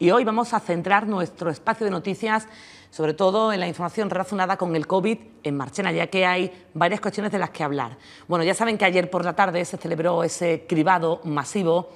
Y hoy vamos a centrar nuestro espacio de noticias sobre todo en la información relacionada con el COVID en Marchena, ya que hay varias cuestiones de las que hablar. Bueno, ya saben que ayer por la tarde se celebró ese cribado masivo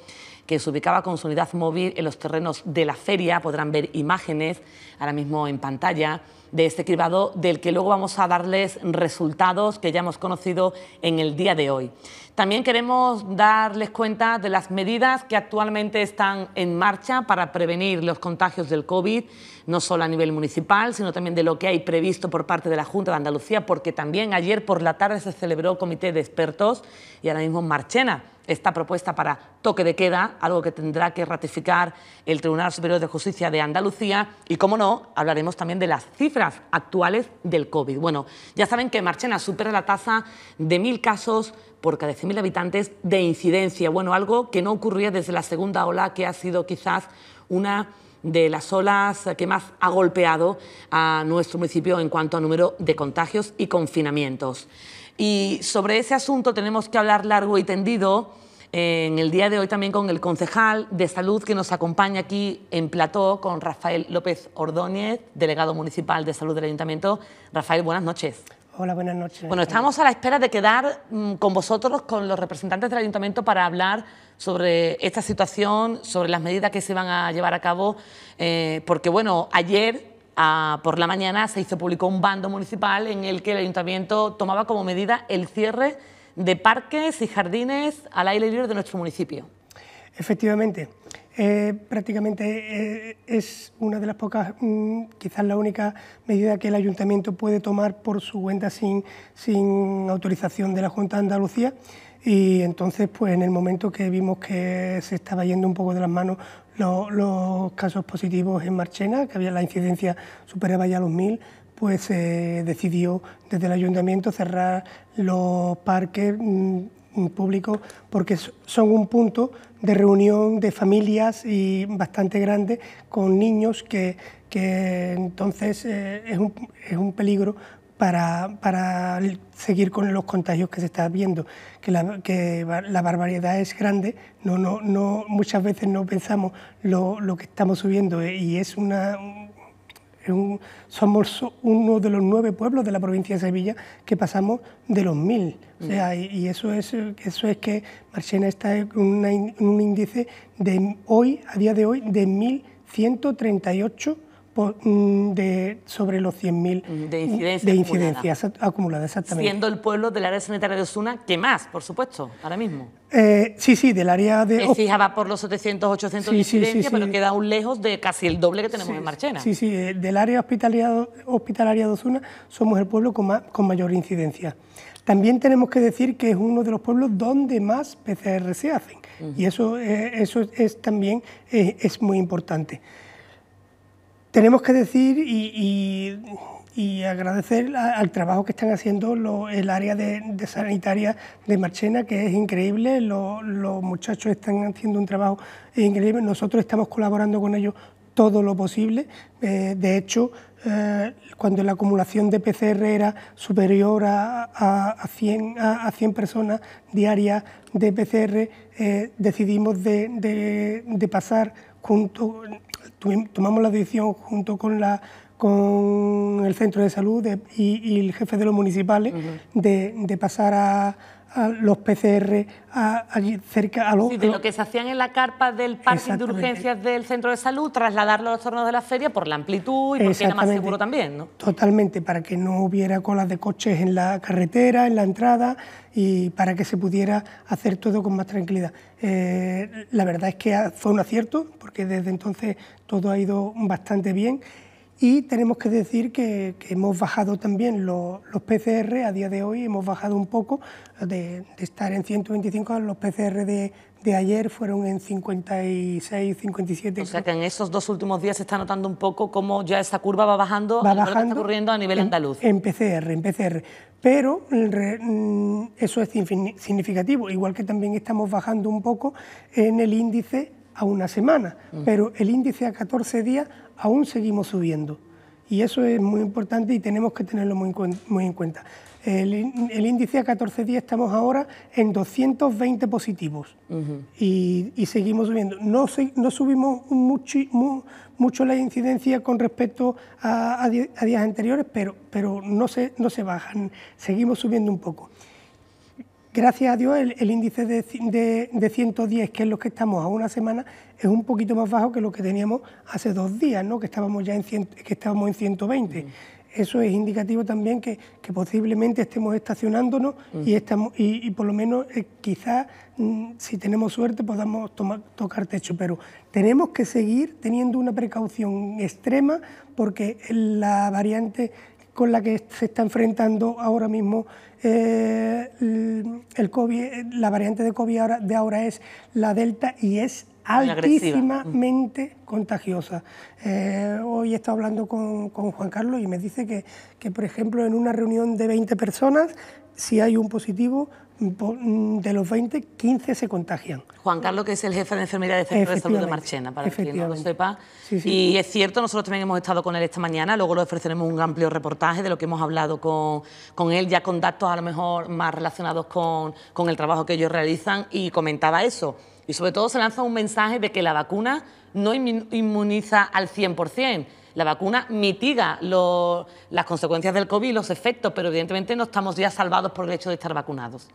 que se ubicaba con su unidad móvil en los terrenos de la feria, podrán ver imágenes ahora mismo en pantalla de este cribado del que luego vamos a darles resultados que ya hemos conocido en el día de hoy. También queremos darles cuenta de las medidas que actualmente están en marcha para prevenir los contagios del COVID, no solo a nivel municipal, sino también de lo que hay previsto por parte de la Junta de Andalucía, porque también ayer por la tarde se celebró el comité de expertos y ahora mismo Marchena esta propuesta para toque de queda, algo que tendrá que ratificar el Tribunal Superior de Justicia de Andalucía. Y, como no, hablaremos también de las cifras actuales del COVID. Bueno, ya saben que Marchena supera la tasa de mil casos por cada 100.000 habitantes de incidencia. Bueno, algo que no ocurría desde la segunda ola, que ha sido quizás una de las olas que más ha golpeado a nuestro municipio en cuanto a número de contagios y confinamientos. Y sobre ese asunto tenemos que hablar largo y tendido en el día de hoy también con el concejal de salud que nos acompaña aquí en Plató, con Rafael López Ordóñez, delegado municipal de salud del ayuntamiento. Rafael, buenas noches. Hola, buenas noches. Bueno, estamos a la espera de quedar mm, con vosotros, con los representantes del ayuntamiento, para hablar sobre esta situación, sobre las medidas que se van a llevar a cabo, eh, porque bueno, ayer por la mañana se hizo público un bando municipal en el que el ayuntamiento tomaba como medida el cierre de parques y jardines al aire libre de nuestro municipio. Efectivamente, eh, prácticamente eh, es una de las pocas, mm, quizás la única medida que el ayuntamiento puede tomar por su cuenta sin, autorización de la Junta de Andalucía. Y entonces, pues en el momento que vimos que se estaba yendo un poco de las manos los, los casos positivos en Marchena, que había la incidencia superaba ya los mil, pues se eh, decidió desde el ayuntamiento cerrar los parques mm, públicos porque son un punto de reunión de familias y bastante grande con niños que, entonces eh, es, un, peligro para, seguir con los contagios que se está viendo, que la, que la barbaridad es grande, no, no, no, muchas veces no pensamos lo, lo que estamos subiendo eh, y es una, un, somos uno de los nueve pueblos de la provincia de Sevilla que pasamos de los mil. O sea, y, eso es, eso es que Marchena está en un índice de hoy, a día de hoy, de 1.138 Mm, de, sobre los 100.000 de incidencias, acumuladas. exactamente. Siendo el pueblo del área sanitaria de Osuna que más, por supuesto, ahora mismo. Eh, sí, sí, del área de... Es fijaba por los 700, 800 de incidencias, pero queda aún lejos de casi el doble que tenemos en Marchena. Sí, sí, eh, del área hospitalaria, hospitalaria de Osuna somos el pueblo con, mayor incidencia. También tenemos que decir que es uno de los pueblos donde más PCR se hacen y eso, eh, eso es, también es muy importante tenemos que decir y, agradecer al trabajo que están haciendo el área de, sanitaria de Marchena, que es increíble, los muchachos están haciendo un trabajo increíble, nosotros estamos colaborando con ellos todo lo posible, eh, de hecho, eh, cuando la acumulación de PCR era superior a, 100, a, personas diarias de PCR, eh, decidimos de, de pasar junto tomamos la decisión junto con la con el centro de salud y, el jefe de los municipales de, pasar a, los PCR allí cerca a los... Sí, de lo que se hacían en la carpa del Parque de urgencias del centro de salud, trasladarlo a los tornos de la feria por la amplitud y porque era más seguro también, ¿no? Totalmente, para que no hubiera colas de coches en la carretera, en la entrada y para que se pudiera hacer todo con más tranquilidad. Eh, la verdad es que fue un acierto, porque desde entonces todo ha ido bastante bien y tenemos que decir que, hemos bajado también los, PCR, a día de hoy hemos bajado un poco, de, estar en 125, los PCR de, de ayer fueron en 56, 57. O sea que en esos dos últimos días se está notando un poco cómo ya esa curva va bajando, va lo que está ocurriendo a nivel andaluz. En PCR, en PCR. Pero mm, eso es significativo, igual que también estamos bajando un poco en el índice a una semana, mm. pero el índice a 14 días aún seguimos subiendo. Y eso es muy importante y tenemos que tenerlo muy, en cuenta. El, índice a 14 días estamos ahora en 220 positivos y, seguimos subiendo. No, subimos mucho, la incidencia con respecto a, días anteriores, pero, no se bajan, seguimos subiendo un poco. Gracias a Dios el, índice de, 110, que es lo que estamos a una semana, es un poquito más bajo que lo que teníamos hace dos días, ¿no? que estábamos ya en, que estábamos en 120. Eso es indicativo también que, posiblemente estemos estacionándonos y, estamos, y, por lo menos eh, quizás mm, si tenemos suerte podamos tocar techo, pero tenemos que seguir teniendo una precaución extrema porque la variante con la que se está enfrentando ahora mismo eh, el COVID, la variante de COVID de ahora es la Delta y es altísimamente contagiosa. Eh, hoy he estado hablando con, Juan Carlos y me dice que, por ejemplo, en una reunión de 20 personas, si hay un positivo, Mm, de los 20, 15 se contagian. Juan Carlos, que es el jefe de enfermería ...de Centro de Salud de Marchena, para que no lo sepa. Y es cierto, nosotros también hemos estado con él esta mañana, luego le ofreceremos un amplio reportaje de lo que hemos hablado con, él, ya con datos a lo mejor más relacionados con, con el trabajo que ellos realizan, y comentaba eso. Y sobre todo se lanza un mensaje de que la vacuna no inmuniza al 100%, la vacuna mitiga las consecuencias del COVID, los efectos, pero evidentemente no estamos ya salvados por el hecho de estar vacunados.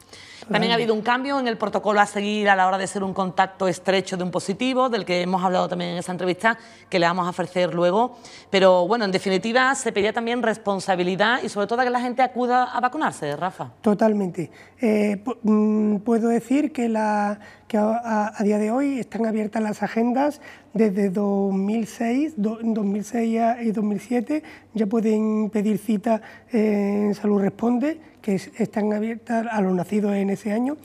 También ha habido un cambio en el protocolo a seguir a la hora de ser un contacto estrecho de un positivo, del que hemos hablado también en esa entrevista, que le vamos a ofrecer luego. Pero bueno, en definitiva, se pedía también responsabilidad y sobre todo que la gente acuda a vacunarse, Rafa. Totalmente. Eh, mm, puedo decir que la que a, día de hoy están abiertas las agendas desde 2006, 2006 y 2007 ya pueden pedir cita en Salud Responde, que están abiertas a los nacidos en ese año.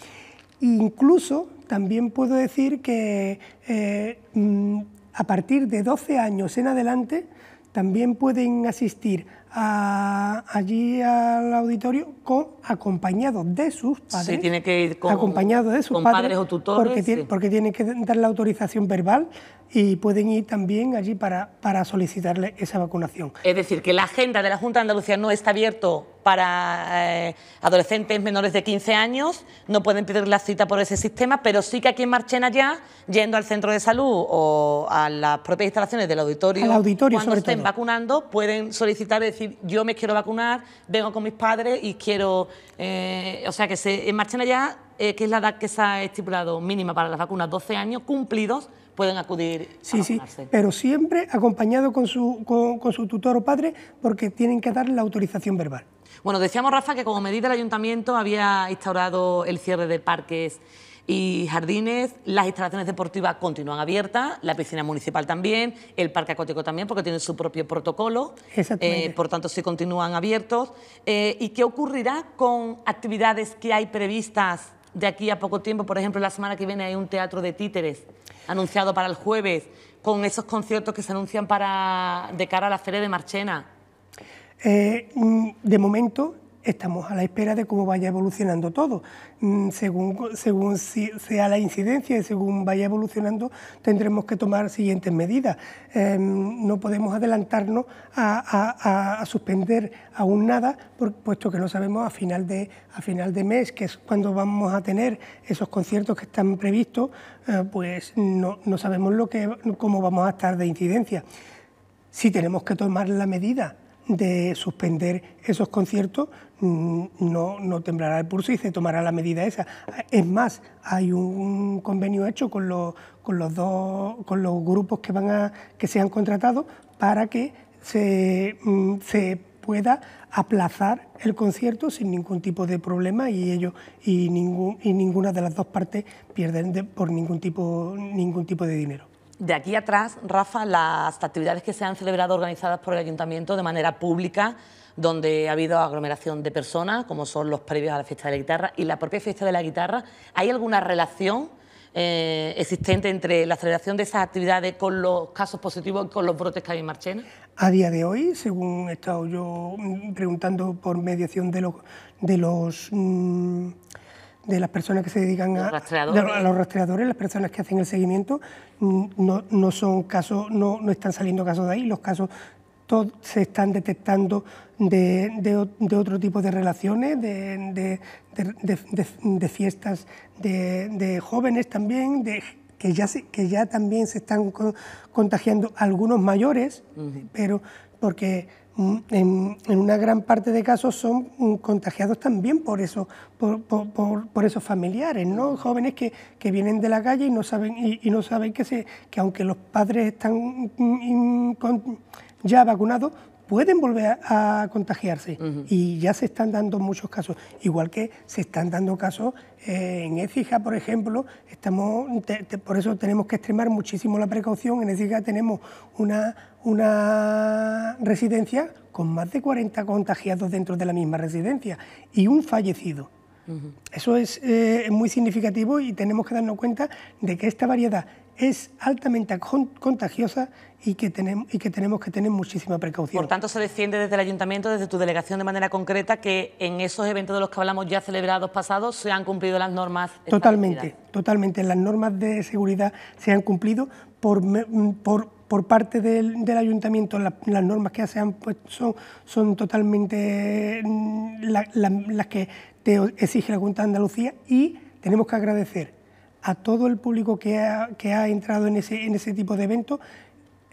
incluso también puedo decir que eh, mm, a partir de 12 años en adelante también pueden asistir allí al auditorio con acompañados de sus padres. Sí, tiene que ir con, acompañado de sus padres, o tutores. Porque, tienen que dar la autorización verbal y pueden ir también allí para, solicitarle esa vacunación. Es decir, que la agenda de la Junta de Andalucía no está abierto para eh, adolescentes menores de 15 años, no pueden pedir la cita por ese sistema, pero sí que aquí en allá, ya, yendo al centro de salud o a las propias instalaciones del auditorio, cuando estén vacunando, pueden solicitar decir yo me quiero vacunar, vengo con mis padres y quiero, eh, o sea, que se marchen eh, allá, que es la edad que se ha estipulado mínima para las vacunas, 12 años cumplidos, pueden acudir a vacunarse. Sí, pero siempre acompañado con su, con su tutor o padre porque tienen que dar la autorización verbal. Bueno, decíamos, Rafa, que como medida el ayuntamiento había instaurado el cierre de parques y jardines, las instalaciones deportivas continúan abiertas, la piscina municipal también, el parque acuático también, porque tiene su propio protocolo, eh, por tanto sí continúan abiertos. Eh, ¿Y qué ocurrirá con actividades que hay previstas de aquí a poco tiempo? Por ejemplo, la semana que viene hay un teatro de títeres anunciado para el jueves, con esos conciertos que se anuncian para de cara a la feria de Marchena. Eh, mm, de momento, estamos a la espera de cómo vaya evolucionando todo. Mm, según, según sea la incidencia y según vaya evolucionando, tendremos que tomar siguientes medidas. Em, no podemos adelantarnos a, suspender aún nada, puesto que no sabemos a final, de, a final de mes, que es cuando vamos a tener esos conciertos que están previstos, eh, pues no, no sabemos lo que, cómo vamos a estar de incidencia. Si tenemos que tomar la medida de suspender esos conciertos, mm, no, no temblará el pulso y se tomará la medida esa. Es más, hay un convenio hecho con los, con los dos, con los grupos que van a, que se han contratado para que se, mm, pueda aplazar el concierto sin ningún tipo de problema y ellos y, ningún, y ninguna de las dos partes pierden por ningún tipo, ningún tipo de dinero de aquí atrás, Rafa, las actividades que se han celebrado organizadas por el ayuntamiento de manera pública, donde ha habido aglomeración de personas, como son los previos a la fiesta de la guitarra y la propia fiesta de la guitarra, ¿hay alguna relación eh, existente entre la celebración de esas actividades con los casos positivos y con los brotes que hay en Marchena? A día de hoy, según he estado yo preguntando por mediación de, los de los... Mm, de las personas que se dedican a, a los rastreadores, las personas que hacen el seguimiento, no, son casos, no, no están saliendo casos de ahí, los casos se están detectando de, otro tipo de relaciones, de, de fiestas de, jóvenes también, de, que, ya se, que ya también se están contagiando algunos mayores, pero porque Mm, en, una gran parte de casos son mm, contagiados también por, eso, por, por, esos familiares, ¿no? jóvenes que, vienen de la calle y no saben, y, no saben que, se, que aunque los padres están mm, ya vacunados, pueden volver a, contagiarse y ya se están dando muchos casos, igual que se están dando casos eh, en Écija, por ejemplo, estamos, por eso tenemos que extremar muchísimo la precaución, en Écija tenemos una, una residencia con más de 40 contagiados dentro de la misma residencia y un fallecido. Eso es eh, muy significativo y tenemos que darnos cuenta de que esta variedad es altamente contagiosa y que, tenemos, y que tenemos que tener muchísima precaución. Por tanto, se defiende desde el ayuntamiento, desde tu delegación de manera concreta, que en esos eventos de los que hablamos ya celebrados pasados se han cumplido las normas. Totalmente, totalmente. Las normas de seguridad se han cumplido por, por, parte del, ayuntamiento. las normas que se han puesto son, son totalmente mm, las que te exige la Junta de Andalucía y tenemos que agradecer a todo el público que ha, entrado en ese, tipo de eventos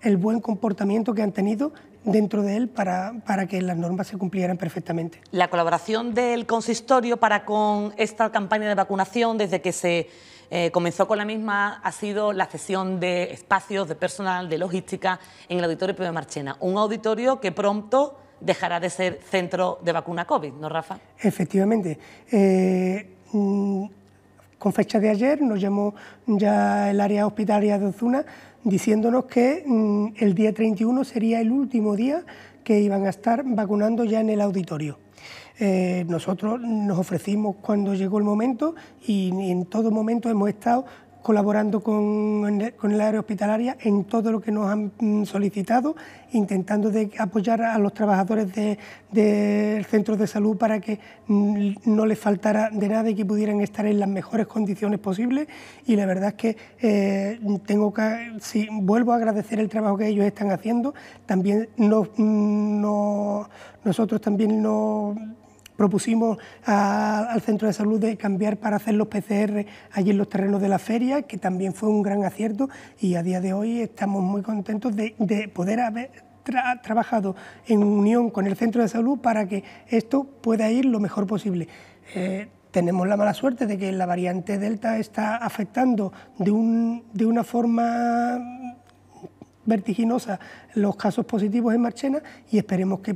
el buen comportamiento que han tenido dentro de él para, para, que las normas se cumplieran perfectamente. La colaboración del consistorio para con esta campaña de vacunación desde que se eh, comenzó con la misma ha sido la cesión de espacios, de personal, de logística en el auditorio Pedro Marchena, un auditorio que pronto dejará de ser centro de vacuna COVID, ¿no, Rafa? Efectivamente. Eh, con fecha de ayer nos llamó ya el área hospitalaria de Ozuna diciéndonos que mm, el día 31 sería el último día que iban a estar vacunando ya en el auditorio. Eh, nosotros nos ofrecimos cuando llegó el momento y en todo momento hemos estado colaborando con, el área hospitalaria en todo lo que nos han mm, solicitado, intentando de apoyar a los trabajadores del de centro de salud para que mm, no les faltara de nada y que pudieran estar en las mejores condiciones posibles. Y la verdad es que eh, tengo que, si vuelvo a agradecer el trabajo que ellos están haciendo, también mm, no, nosotros también nos propusimos al centro de salud de cambiar para hacer los PCR allí en los terrenos de la feria, que también fue un gran acierto y a día de hoy estamos muy contentos de, poder haber trabajado en unión con el centro de salud para que esto pueda ir lo mejor posible. Eh, tenemos la mala suerte de que la variante Delta está afectando de, de una forma vertiginosa los casos positivos en Marchena y esperemos que,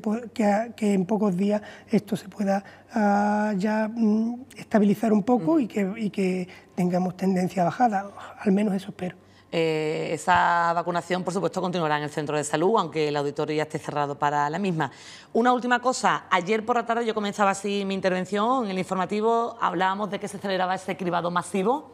en pocos días esto se pueda ah, ya mm, estabilizar un poco mm. y, que, que tengamos tendencia bajada, al menos eso espero. Eh, esa vacunación, por supuesto, continuará en el centro de salud, aunque la auditoría esté cerrado para la misma. Una última cosa. Ayer por la tarde yo comenzaba así mi intervención. En el informativo hablábamos de que se aceleraba ese cribado masivo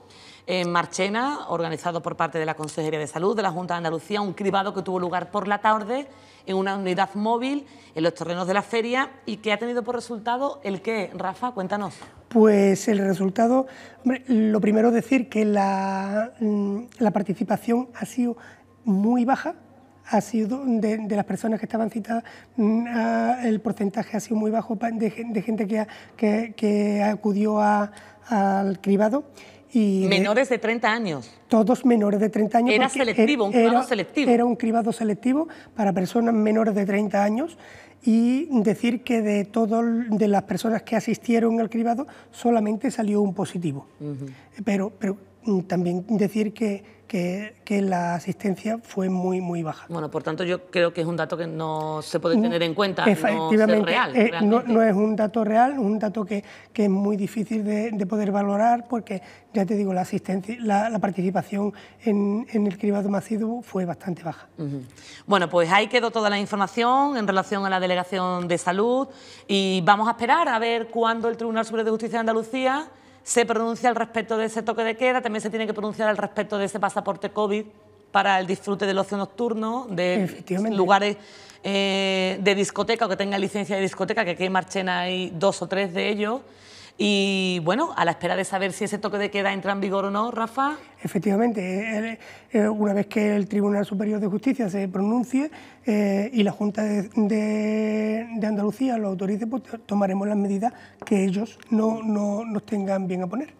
en Marchena, organizado por parte de la Consejería de Salud de la Junta de Andalucía, un cribado que tuvo lugar por la tarde en una unidad móvil en los terrenos de la feria y que ha tenido por resultado el qué, Rafa, cuéntanos. Pues el resultado, lo primero decir que mm, la, participación ha sido muy baja, ha sido de, las personas que estaban citadas, mm, el porcentaje ha sido muy bajo de, gente que, acudió al cribado menores de 30 años. Todos menores de 30 años. Era selectivo, un cribado selectivo. Era un cribado selectivo para personas menores de 30 años y decir que de todas de las personas que asistieron al cribado solamente salió un positivo. pero, pero mm, también decir que que, la asistencia fue muy, muy baja. Bueno, por tanto, yo creo que es un dato que no se puede mm, tener en cuenta. Efectivamente, eh, no, real, no, es un dato real, un dato que, que es muy difícil de, poder valorar porque, ya te digo, la asistencia, la, participación en, el cribado masivo fue bastante baja. Bueno, pues ahí quedó toda la información en relación a la delegación de salud y vamos a esperar a ver cuándo el Tribunal Superior de Justicia de Andalucía se pronuncia al respecto de ese toque de queda, también se tiene que pronunciar al respecto de ese pasaporte COVID para el disfrute del ocio nocturno, de lugares eh, de discoteca o que tenga licencia de discoteca, que aquí en Marchena hay dos o tres de ellos. Y bueno, a la espera de saber si ese toque de queda entra en vigor o no, Rafa. Efectivamente, eh, eh, una vez que el Tribunal Superior de Justicia se pronuncie eh, y la Junta de, Andalucía lo autorice, pues tomaremos las medidas que ellos no nos tengan bien a poner.